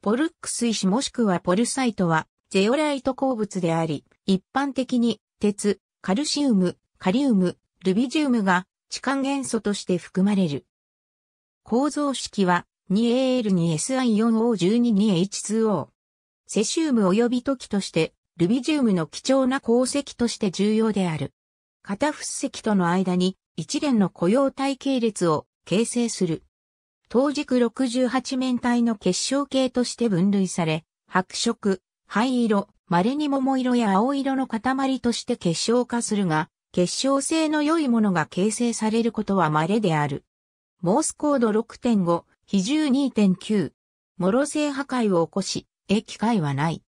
ポルックス石もしくはポルサイトは、ゼオライト鉱物であり、一般的に、鉄、カルシウム、カリウム、ルビジウムが、地下元素として含まれる。構造式は、2Al2Si4O122H2O。セシウム及び時として、ルビジウムの貴重な鉱石として重要である。フス石との間に一連の雇用体系列を形成する。当軸68面体の結晶系として分類され、白色、灰色、稀に桃色や青色の塊として結晶化するが、結晶性の良いものが形成されることは稀である。モースコード6.5、比重2.9。モロ性破壊を起こし、液会はない。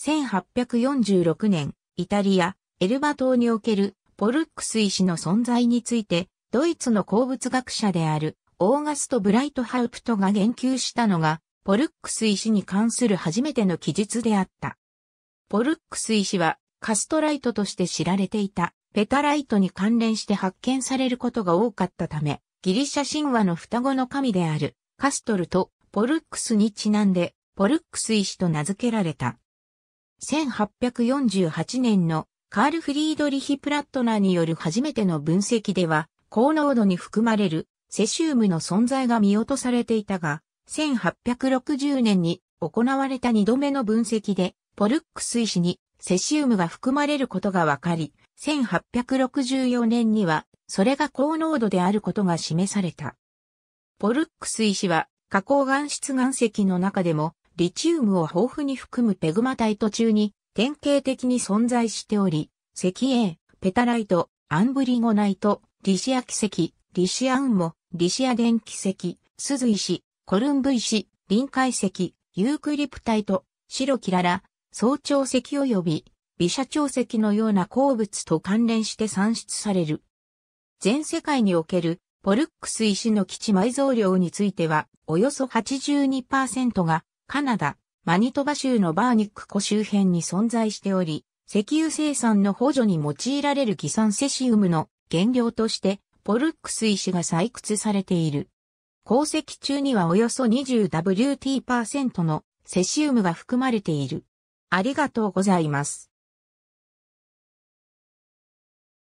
1846年、イタリア、エルバ島におけるポルックス石の存在について、ドイツの鉱物学者であるオーガスト・ブライトハウプトが言及したのが、ポルックス医師に関する初めての記述であった。ポルックス医師は、カストライトとして知られていた、ペタライトに関連して発見されることが多かったため、ギリシャ神話の双子の神である、カストルとポルックスにちなんで、ポルックス医師と名付けられた。1848年のカール・フリードリヒ・プラットナーによる初めての分析では、高濃度に含まれるセシウムの存在が見落とされていたが、1860年に行われた2度目の分析で、ポルックス石にセシウムが含まれることが分かり、1864年にはそれが高濃度であることが示された。ポルックス石は加工岩質岩石の中でもリチウムを豊富に含むペグマタイト中に典型的に存在しており、石英、ペタライト、アンブリゴナイト、リシアキ石、リシアンモ、リシア電気石、鈴石、コルンブ石、臨海石、ユークリプタイト、白キララ、総長石及び、微射長石のような鉱物と関連して産出される。全世界におけるポルックス石の基地埋蔵量については、およそ82%がカナダ、マニトバ州のバーニック湖周辺に存在しており、石油生産の補助に用いられる偽酸セシウムの原料としてボルックス石が採掘されている。鉱石中にはおよそ 20WT% のセシウムが含まれている。ありがとうございます。